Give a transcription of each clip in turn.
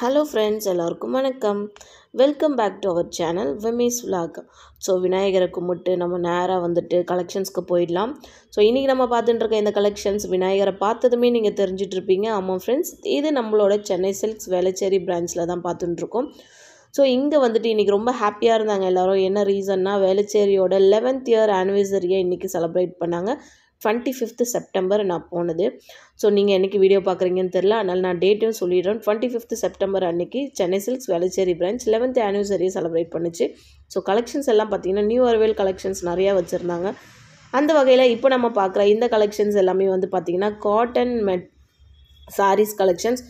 hello friends எல்லாருக்கும் வணக்கம் welcome back to our channel Vimis vlog so விநாயகரை கும்பிட்டு நம்ம நேராக வந்துட்டு கலெக்ஷன்ஸ்க்கு போயிடலாம் ஸோ இன்றைக்கி நம்ம பார்த்துட்டுருக்க இந்த கலெக்ஷன்ஸ் விநாயகரை பார்த்ததுமே நீங்கள் தெரிஞ்சிட்ருப்பீங்க ஆமாம் ஃப்ரெண்ட்ஸ் இது நம்மளோட சென்னை சில்க்ஸ் வேளச்சேரி பிரான்ச்சில் தான் பார்த்துட்டுருக்கோம் ஸோ இங்கே வந்துட்டு இன்றைக்கி ரொம்ப ஹாப்பியாக இருந்தாங்க எல்லோரும் என்ன ரீசன்னால் வேளச்சேரியோட லெவன்த் இயர் ஆனிவர்சரியை இன்றைக்கி செலப்ரேட் பண்ணாங்க டுவெண்ட்டி ஃபிஃப்த்து செப்டம்பர் நான் போனது ஸோ நீங்கள் என்றைக்கு வீடியோ பார்க்குறீங்கன்னு தெரில அதனால் நான் டேட்டும் சொல்லிடுறேன் டுவெண்ட்டி ஃபிஃப்த்து செப்டம்பர் அன்றைக்கி Chennai silks Velachery branch eleventh ஆனிவர்சரியை செலிப்ரேட் பண்ணிச்சு ஸோ கலெக்ஷன்ஸ் எல்லாம் பார்த்தீங்கன்னா நியூ அரவேல் கலெக்ஷன்ஸ் நிறையா வச்சுருந்தாங்க அந்த வகையில் இப்போ நம்ம பார்க்குற இந்த கலெக்ஷன்ஸ் எல்லாமே வந்து பார்த்திங்கன்னா காட்டன் மெட் sarees collections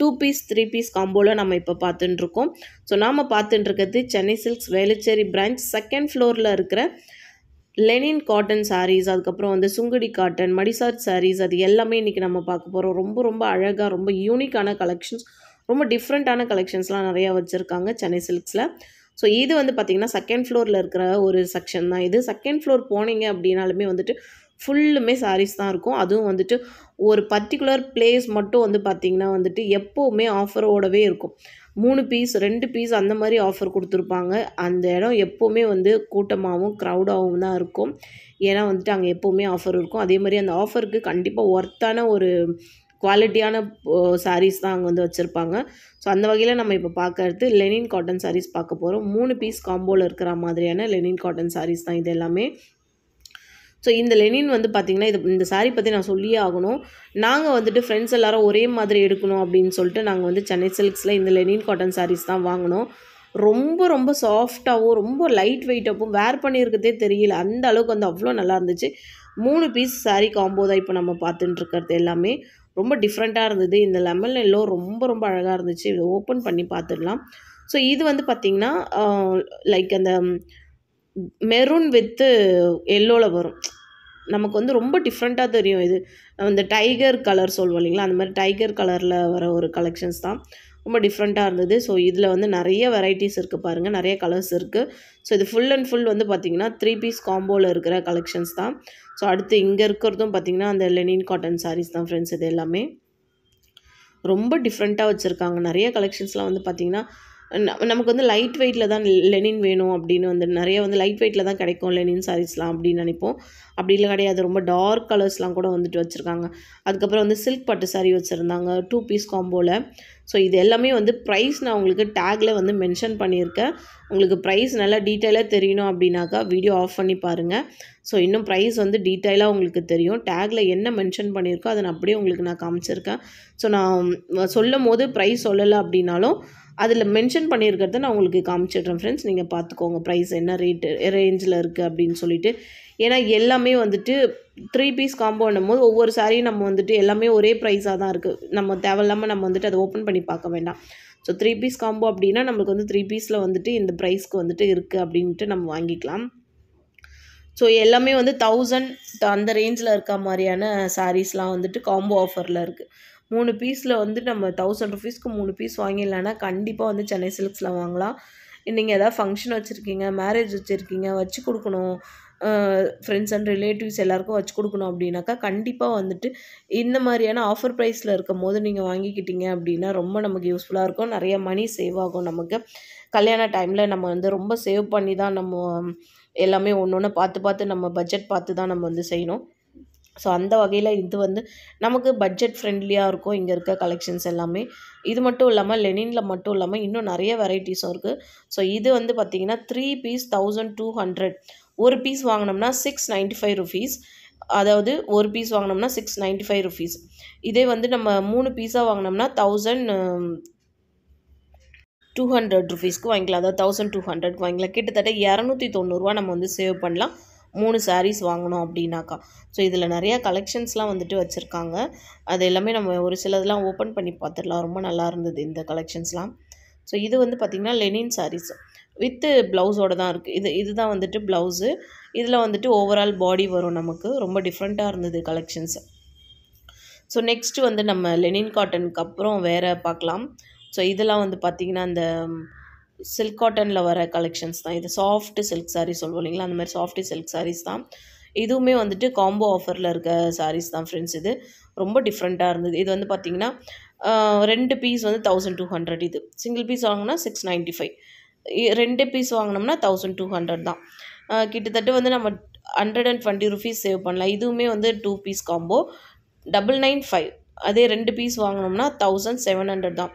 two piece three piece காம்போவில் நம்ம இப்போ பார்த்துட்டுருக்கோம் ஸோ நாம் பார்த்துட்டுருக்கிறது Chennai silks Velachery branch second ஃப்ளோரில் இருக்கிற லெனின் காட்டன் சாரீஸ் அதுக்கப்புறம் வந்து சுங்குடி காட்டன் மடிசார் சாரீஸ் அது எல்லாமே இன்றைக்கி நம்ம பார்க்க போகிறோம் ரொம்ப ரொம்ப அழகாக ரொம்ப யூனிக்கான கலெக்ஷன்ஸ் ரொம்ப டிஃப்ரெண்ட்டான கலெக்ஷன்ஸ்லாம் நிறையா வச்சுருக்காங்க சென்னை சில்க்ஸில் ஸோ இது வந்து பார்த்திங்கன்னா செகண்ட் ஃப்ளோரில் இருக்கிற ஒரு செக்ஷன் தான் இது செகண்ட் ஃப்ளோர் போனீங்க அப்படின்னாலுமே வந்துட்டு ஃபுல்லுமே சாரீஸ் தான் இருக்கும் அதுவும் வந்துட்டு ஒரு பர்டிகுலர் பிளேஸ் மட்டும் வந்து பார்த்திங்கன்னா வந்துட்டு எப்போவுமே ஆஃபரோடவே இருக்கும் மூணு பீஸ் ரெண்டு பீஸ் அந்த மாதிரி ஆஃபர் கொடுத்துருப்பாங்க அந்த இடம் எப்போவுமே வந்து கூட்டமாகவும் க்ரௌடாகவும் தான் இருக்கும் ஏன்னா வந்துட்டு அங்கே எப்போவுமே ஆஃபர் இருக்கும் அதே மாதிரி அந்த ஆஃபருக்கு கண்டிப்பாக ஒர்த்தான ஒரு குவாலிட்டியான சாரீஸ் தான் அங்கே வந்து வச்சுருப்பாங்க ஸோ அந்த வகையில் நம்ம இப்போ பார்க்கறது லெனின் காட்டன் சாரீஸ் பார்க்க போகிறோம் மூணு பீஸ் காம்போவில் இருக்கிற மாதிரியான லெனின் காட்டன் சாரீஸ் தான் இது எல்லாமே ஸோ இந்த லெனின் வந்து பார்த்திங்கன்னா இது இந்த சாரீ பற்றி நான் சொல்லியே ஆகணும் நாங்கள் வந்துட்டு ஃப்ரெண்ட்ஸ் எல்லோரும் ஒரே மாதிரி எடுக்கணும் அப்படின்னு சொல்லிட்டு நாங்கள் வந்து சென்னை சில்க்ஸில் இந்த லெனின் காட்டன் சாரீஸ் தான் வாங்கினோம் ரொம்ப ரொம்ப சாஃப்டாகவும் ரொம்ப லைட் வெயிட்டாகவும் வேர் பண்ணியிருக்கதே தெரியல அந்த அளவுக்கு வந்து அவ்வளோ நல்லா இருந்துச்சு மூணு பீஸ் சாரி காம்போ தான் இப்போ நம்ம பார்த்துட்டுருக்கிறது எல்லாமே ரொம்ப டிஃப்ரெண்ட்டாக இருந்தது இந்த லெமன் எல்லோ ரொம்ப ரொம்ப அழகாக இருந்துச்சு இதை ஓப்பன் பண்ணி பார்த்துடலாம் ஸோ இது வந்து பார்த்திங்கன்னா லைக் அந்த மெரூன் வித்து எல்லோவில் வரும் நமக்கு வந்து ரொம்ப டிஃப்ரெண்ட்டாக தெரியும் இது அந்த டைகர் கலர் சொல்லுவோம் இல்லைங்களா அந்த மாதிரி டைகர் கலரில் வர ஒரு கலெக்ஷன்ஸ் தான் ரொம்ப டிஃப்ரெண்ட்டாக இருந்தது ஸோ இதில் வந்து நிறைய வெரைட்டிஸ் இருக்குது பாருங்கள் நிறைய கலர்ஸ் இருக்குது ஸோ இது ஃபுல் அண்ட் ஃபுல் வந்து பார்த்திங்கன்னா த்ரீ பீஸ் காம்போவில் இருக்கிற கலெக்ஷன்ஸ் தான் ஸோ அடுத்து இங்கே இருக்கிறதும் பார்த்திங்கன்னா அந்த லெனின் காட்டன் சாரீஸ் தான் ஃப்ரெண்ட்ஸ் இது எல்லாமே ரொம்ப டிஃப்ரெண்ட்டாக வச்சுருக்காங்க நிறைய கலெக்ஷன்ஸ்லாம் வந்து பார்த்திங்கன்னா நமக்கு வந்து லைட் வெயிட்டில் தான் லெனின் வேணும் அப்படின்னு வந்து நிறைய வந்து லைட் வெயிட்டில் தான் கிடைக்கும் லெனின் சாரீஸ்லாம் அப்படின்னு நினைப்போம் அப்படி இல்லை கிடையாது ரொம்ப டார்க் கலர்ஸ்லாம் கூட வந்துட்டு வச்சுருக்காங்க அதுக்கப்புறம் வந்து சில்க் பட்டு சாரீ வச்சுருந்தாங்க டூ பீஸ் காம்போவில் ஸோ இது எல்லாமே வந்து ப்ரைஸ் நான் உங்களுக்கு டேக்கில் வந்து மென்ஷன் பண்ணியிருக்கேன் உங்களுக்கு ப்ரைஸ் நல்லா டீட்டெயிலாக தெரியணும் அப்படின்னாக்கா வீடியோ ஆஃப் பண்ணி பாருங்கள் ஸோ இன்னும் ப்ரைஸ் வந்து டீட்டெயிலாக உங்களுக்கு தெரியும் டேக்கில் என்ன மென்ஷன் பண்ணியிருக்கோ அதை நான் அப்படியே உங்களுக்கு நான் காமிச்சிருக்கேன் ஸோ நான் சொல்லும் போது ப்ரைஸ் சொல்லலை அப்படின்னாலும் அதில் மென்ஷன் பண்ணியிருக்கிறத நான் உங்களுக்கு காமிச்சிடுறேன் ஃப்ரெண்ட்ஸ் நீங்கள் பார்த்துக்கோங்க ப்ரைஸ் என்ன ரேட்டு ரேஞ்சில் இருக்குது அப்படின்னு சொல்லிட்டு ஏன்னா எல்லாமே வந்துட்டு த்ரீ பீஸ் காம்போன்னும் போது ஒவ்வொரு சாரியும் நம்ம வந்துட்டு எல்லாமே ஒரே ப்ரைஸாக தான் இருக்குது நம்ம தேவையில்லாமல் நம்ம வந்துட்டு அதை ஓப்பன் பண்ணி பார்க்க வேண்டாம் ஸோ த்ரீ பீஸ் காம்போ அப்படின்னா நம்மளுக்கு வந்து த்ரீ பீஸில் வந்துட்டு இந்த ப்ரைஸ்க்கு வந்துட்டு இருக்குது அப்படின்ட்டு நம்ம வாங்கிக்கலாம் ஸோ எல்லாமே வந்து தௌசண்ட் அந்த ரேஞ்சில் இருக்க மாதிரியான சாரீஸ்லாம் வந்துட்டு காம்போ ஆஃபரில் இருக்குது மூணு பீஸில் வந்து நம்ம தௌசண்ட் ருபீஸ்க்கு மூணு பீஸ் வாங்கிடலான்னா கண்டிப்பாக வந்து சென்னை சில்க்ஸில் வாங்கலாம் நீங்கள் எதாவது ஃபங்க்ஷன் வச்சுருக்கீங்க மேரேஜ் வச்சுருக்கீங்க வச்சு கொடுக்கணும் ஃப்ரெண்ட்ஸ் அண்ட் ரிலேட்டிவ்ஸ் எல்லாேருக்கும் வச்சு கொடுக்கணும் அப்படின்னாக்கா கண்டிப்பாக வந்துட்டு இந்த மாதிரியான ஆஃபர் ப்ரைஸில் இருக்கும் போது நீங்கள் வாங்கிக்கிட்டீங்க அப்படின்னா ரொம்ப நமக்கு யூஸ்ஃபுல்லாக இருக்கும் நிறைய மணி சேவ் ஆகும் நமக்கு கல்யாண டைமில் நம்ம வந்து ரொம்ப சேவ் பண்ணி தான் நம்ம எல்லாமே ஒன்று ஒன்று பார்த்து பார்த்து நம்ம பட்ஜெட் பார்த்து தான் நம்ம வந்து செய்யணும் ஸோ அந்த வகையில் இது வந்து நமக்கு பட்ஜெட் ஃப்ரெண்ட்லியாக இருக்கும் இங்கே இருக்க கலெக்ஷன்ஸ் எல்லாமே இது மட்டும் இல்லாமல் லெனினில் மட்டும் இல்லாமல் இன்னும் நிறைய வெரைட்டிஸும் இருக்குது ஸோ இது வந்து பார்த்திங்கன்னா three piece thousand two hundred ஒரு பீஸ் வாங்கினோம்னா சிக்ஸ் நைன்ட்டி ஃபைவ் ருபீஸ் அதாவது ஒரு பீஸ் வாங்கினோம்னா சிக்ஸ் நைன்ட்டி ஃபைவ் ருபீஸ் இதே வந்து நம்ம மூணு பீஸாக வாங்கினோம்னா தௌசண்ட் டூ ஹண்ட்ரட் ருபீஸ்க்கு வாங்கிக்கலாம் அதாவது தௌசண்ட் டூ ஹண்ட்ரட்க்கு வாங்கிக்கலாம் கிட்டத்தட்ட இரநூத்தி தொண்ணூறுரூவா நம்ம வந்து சேவ் பண்ணலாம் மூணு சாரீஸ் வாங்கினோம் அப்படின்னாக்கா ஸோ இதில் நிறையா கலெக்ஷன்ஸ்லாம் வந்துட்டு வச்சுருக்காங்க அது எல்லாமே நம்ம ஒரு சிலதெல்லாம் ஓப்பன் பண்ணி பார்த்துடலாம் ரொம்ப நல்லா இருந்தது இந்த கலெக்ஷன்ஸ்லாம் ஸோ இது வந்து பார்த்திங்கன்னா லெனின் சாரீஸ் வித்து ப்ளவுஸோடு தான் இருக்குது இது இதுதான் வந்துட்டு ப்ளவுஸு இதில் வந்துட்டு ஓவரால் பாடி வரும் நமக்கு ரொம்ப டிஃப்ரெண்ட்டாக இருந்தது கலெக்ஷன்ஸ் ஸோ நெக்ஸ்ட்டு வந்து நம்ம லெனின் காட்டனுக்கு அப்புறம் வேறு பார்க்கலாம் ஸோ இதெல்லாம் வந்து பார்த்திங்கன்னா அந்த சில்க் காட்டனில் வர கலெக்ஷன்ஸ் தான் இது சாஃப்ட்டு சில்க் சாரீ சொல்லுவோம் இல்லைங்களா அந்த மாதிரி சாஃப்ட்டு சில்க் சாரீஸ் தான் இதுவுமே வந்துட்டு காம்போ ஆஃபரில் இருக்க சாரீஸ் தான் ஃப்ரெண்ட்ஸ் இது ரொம்ப டிஃப்ரெண்ட்டாக இருந்தது இது வந்து பார்த்திங்கன்னா ரெண்டு பீஸ் வந்து தௌசண்ட் டூ ஹண்ட்ரட் இது சிங்கிள் பீஸ் வாங்கினா சிக்ஸ் நைன்ட்டி ஃபைவ் ரெண்டு பீஸ் வாங்கினோம்னா தௌசண்ட் டூ ஹண்ட்ரட் தான் கிட்டத்தட்ட வந்து நம்ம hundred and twenty rupees save பண்ணலாம் இதுவுமே வந்து two piece combo double nine five அதே ரெண்டு பீஸ் வாங்கினோம்னா தௌசண்ட் செவன் ஹண்ட்ரட் தான்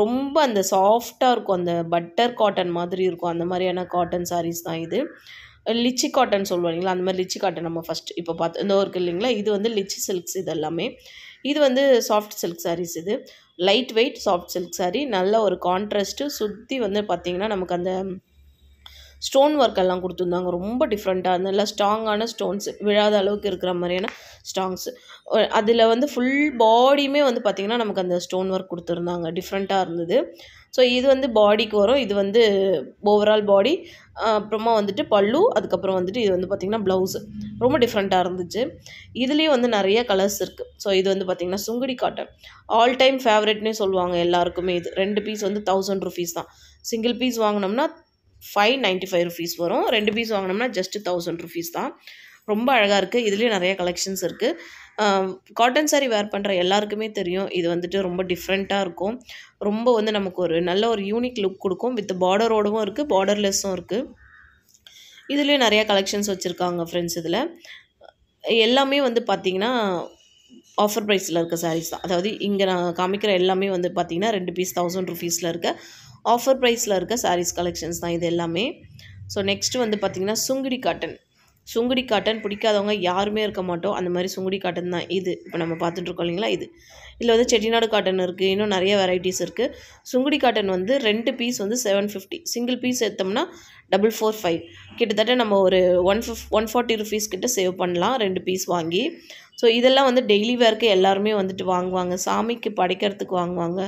ரொம்ப அந்த சாஃப்டாக இருக்கும் அந்த பட்டர் காட்டன் மாதிரி இருக்கும் அந்த மாதிரியான காட்டன் சாரீஸ் தான் இது லிச்சி காட்டன் சொல்லுவாங்களா அந்த மாதிரி லிச்சி காட்டன் நம்ம ஃபஸ்ட் இப்போ பார்த்து இந்த ஊருக்கு இல்லைங்களா இது வந்து லிச்சி சில்க்ஸ் இது எல்லாமே இது வந்து சாஃப்ட் சில்க் சாரீஸ் இது light weight soft silk saree நல்ல ஒரு கான்ட்ராஸ்ட்டு சுற்றி வந்து பார்த்திங்கன்னா நமக்கு அந்த ஸ்டோன் ஒர்க் எல்லாம் கொடுத்துருந்தாங்க ரொம்ப டிஃப்ரெண்ட்டாக நல்லா ஸ்ட்ராங்கான ஸ்டோன்ஸ் விழாத அளவுக்கு இருக்கிற மாதிரியான ஸ்டாங்ஸ் அதில் வந்து ஃபுல் பாடியுமே வந்து பார்த்திங்கன்னா நமக்கு அந்த ஸ்டோன் ஒர்க் கொடுத்துருந்தாங்க டிஃப்ரெண்ட்டாக இருந்தது ஸோ இது வந்து பாடிக்கு வரும் இது வந்து ஓவரால் பாடி அப்புறமா வந்துட்டு பல்லு அதுக்கப்புறம் வந்துட்டு இது வந்து பார்த்திங்கன்னா ப்ளவுஸு ரொம்ப டிஃப்ரெண்ட்டாக இருந்துச்சு இதுலேயும் வந்து நிறைய கலர்ஸ் இருக்குது ஸோ இது வந்து பார்த்திங்கன்னா சுங்குடி காட்டன் ஆல் டைம் ஃபேவரெட்னே சொல்லுவாங்க எல்லாருக்குமே இது ரெண்டு பீஸ் வந்து தௌசண்ட் ருபீஸ் தான் சிங்கிள் பீஸ் வாங்கினோம்னா ஃபைவ் நைன்ட்டி ஃபைவ் ருபீஸ் வரும் ரெண்டு பீஸ் வாங்கினோம்னா ஜஸ்ட்டு தௌசண்ட் ருபீஸ் தான் ரொம்ப அழகாக இருக்குது இதுலேயும் நிறைய கலெக்ஷன்ஸ் இருக்குது காட்டன் சாரீ வேர் பண்ணுற எல்லாருக்குமே தெரியும் இது வந்துட்டு ரொம்ப டிஃப்ரெண்ட்டாக இருக்கும் ரொம்ப வந்து நமக்கு ஒரு நல்ல ஒரு யூனிக் லுக் கொடுக்கும் வித் பார்டரோடவும் இருக்குது பார்டர்லெஸ்ஸும் இருக்குது இதுலேயும் நிறையா கலெக்ஷன்ஸ் வச்சுருக்காங்க ஃப்ரெண்ட்ஸ் இதில் எல்லாமே வந்து பார்த்திங்கன்னா ஆஃபர் ப்ரைஸில் இருக்க சாரீஸ் தான் அதாவது இங்கே நான் காமிக்கிற எல்லாமே வந்து பார்த்திங்கன்னா ரெண்டு பீஸ் தௌசண்ட் ருபீஸில் இருக்க ஆஃபர் ப்ரைஸில் இருக்க சாரீஸ் கலெக்ஷன்ஸ் தான் இது எல்லாமே ஸோ நெக்ஸ்ட்டு வந்து பார்த்திங்கன்னா சுங்குடி காட்டன் சுங்குடி காட்டன் பிடிக்காதவங்க யாருமே இருக்க மாட்டோம் அந்த மாதிரி சுங்குடி காட்டன் தான் இது இப்போ நம்ம பார்த்துட்ருக்கோம் இல்லைங்களா இது இதில் வந்து செட்டிநாடு காட்டன் இருக்குது இன்னும் நிறைய வெரைட்டிஸ் இருக்குது சுங்குடி காட்டன் வந்து ரெண்டு பீஸ் வந்து செவன் ஃபிஃப்டி சிங்கிள் பீஸ் எடுத்தோம்னா டபுள் ஃபோர் ஃபைவ் கிட்டத்தட்ட நம்ம ஒரு ஒன் ஃபிஃப் ஒன் ஃபார்ட்டி ருபீஸ் கிட்ட சேவ் பண்ணலாம் ரெண்டு பீஸ் வாங்கி ஸோ இதெல்லாம் வந்து டெய்லி வேர்க்கு எல்லாருமே வந்துட்டு வாங்குவாங்க சாமிக்கு படைக்கிறதுக்கு வாங்குவாங்க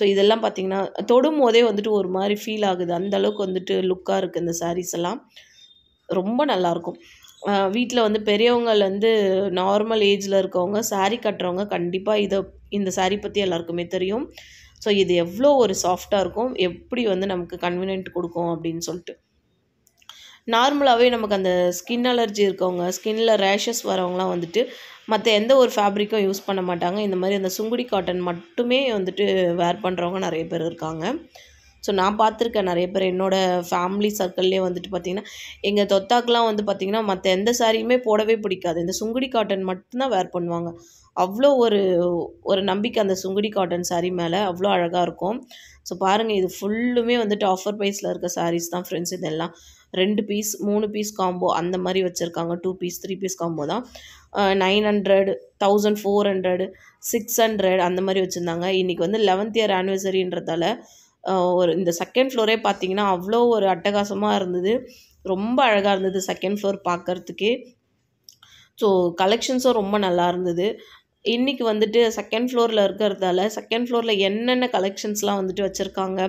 ஸோ இதெல்லாம் பார்த்திங்கன்னா தொடும் போதே வந்துட்டு ஒரு மாதிரி ஃபீல் ஆகுது அந்தளவுக்கு வந்துட்டு லுக்காக இருக்குது இந்த சாரீஸ் எல்லாம் ரொம்ப நல்லாயிருக்கும் வீட்டில் வந்து பெரியவங்கள் வந்து நார்மல் ஏஜில் இருக்கவங்க சாரி கட்டுறவங்க கண்டிப்பாக இதை இந்த சாரி பற்றி எல்லாருக்குமே தெரியும் ஸோ இது எவ்வளோ ஒரு சாஃப்டாக இருக்கும் எப்படி வந்து நமக்கு கன்வீனியன்ட் கொடுக்கும் அப்படின்னு சொல்லிட்டு நார்மலாகவே நமக்கு அந்த ஸ்கின் அலர்ஜி இருக்கவங்க ஸ்கின்னில் ரேஷஸ் வரவங்களாம் வந்துட்டு மற்ற எந்த ஒரு ஃபேப்ரிக்கும் யூஸ் பண்ண மாட்டாங்க இந்த மாதிரி அந்த சுங்குடி காட்டன் மட்டுமே வந்துட்டு வேர் பண்ணுறவங்க நிறைய பேர் இருக்காங்க ஸோ நான் பார்த்துருக்கேன் நிறைய பேர் என்னோடய ஃபேமிலி சர்க்கிள்லேயே வந்துட்டு பார்த்தீங்கன்னா எங்கள் தொத்தாக்கெலாம் வந்து பார்த்திங்கன்னா மற்ற எந்த சாரியுமே போடவே பிடிக்காது இந்த சுங்குடி காட்டன் மட்டும்தான் வேர் பண்ணுவாங்க அவ்வளோ ஒரு ஒரு நம்பிக்கை அந்த சுங்குடி காட்டன் சாரி மேலே அவ்வளோ அழகாக இருக்கும் ஸோ பாருங்கள் இது ஃபுல்லுமே வந்துட்டு ஆஃபர் ப்ரைஸில் இருக்க சாரீஸ் தான் ஃப்ரெண்ட்ஸ் இதெல்லாம் ரெண்டு பீஸ் மூணு பீஸ் காம்போ அந்த மாதிரி வச்சுருக்காங்க two piece three piece combo தான் nine hundred thousand four hundred six hundred அந்த மாதிரி வச்சுருந்தாங்க இன்றைக்கி வந்து லெவன்த் இயர் ஆனிவர்சரின்றதால ஒரு இந்த செகண்ட் ஃப்ளோரே பார்த்தீங்கன்னா அவ்வளோ ஒரு அட்டகாசமாக இருந்தது ரொம்ப அழகாக இருந்தது செகண்ட் ஃப்ளோர் பார்க்குறதுக்கே ஸோ கலெக்ஷன்ஸும் ரொம்ப நல்லா இருந்தது இன்றைக்கி வந்துட்டு செகண்ட் ஃப்ளோரில் இருக்கிறதால செகண்ட் ஃப்ளோரில் என்னென்ன கலெக்ஷன்ஸ்லாம் வந்துட்டு வச்சுருக்காங்க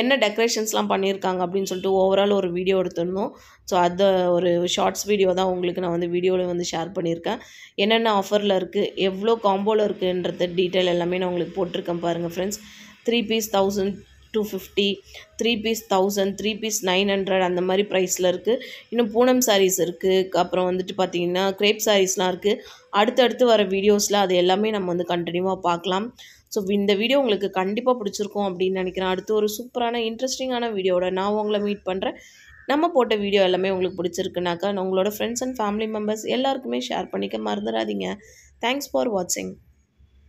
என்ன டெக்கரேஷன்ஸ்லாம் பண்ணியிருக்காங்க அப்படின்னு சொல்லிட்டு ஓவரால் ஒரு வீடியோ எடுத்துருந்தோம் ஸோ அதை ஒரு ஷார்ட்ஸ் வீடியோ தான் உங்களுக்கு நான் வந்து வீடியோவில் வந்து ஷேர் பண்ணியிருக்கேன் என்னென்ன ஆஃபரில் இருக்குது எவ்வளோ காம்போவில் இருக்குன்றது டீட்டெயில் எல்லாமே நான் உங்களுக்கு போட்டிருக்கேன் பாருங்கள் friends three piece thousand two fifty three piece thousand three piece nine hundred அந்த மாதிரி ப்ரைஸில் இருக்குது இன்னும் பூனம் சாரீஸ் இருக்குது அப்புறம் வந்துட்டு பார்த்திங்கன்னா க்ரேப் சாரீஸ்லாம் இருக்குது அடுத்தடுத்து வர வீடியோஸில் அது எல்லாமே நம்ம வந்து கண்டினியூவாக பார்க்கலாம் ஸோ இந்த வீடியோ உங்களுக்கு கண்டிப்பாக பிடிச்சிருக்கும் அப்படின்னு நினைக்கிறேன் அடுத்து ஒரு சூப்பரான இன்ட்ரெஸ்டிங்கான வீடியோட நான் உங்களை மீட் பண்ணுறேன் நம்ம போட்ட வீடியோ எல்லாமே உங்களுக்கு பிடிச்சிருக்குனாக்கா உங்களோட ஃப்ரெண்ட்ஸ் அண்ட் ஃபேமிலி மெம்பர்ஸ் எல்லாருக்குமே ஷேர் பண்ணிக்க மறந்துடாதீங்க தேங்க்ஸ் ஃபார் வாட்சிங்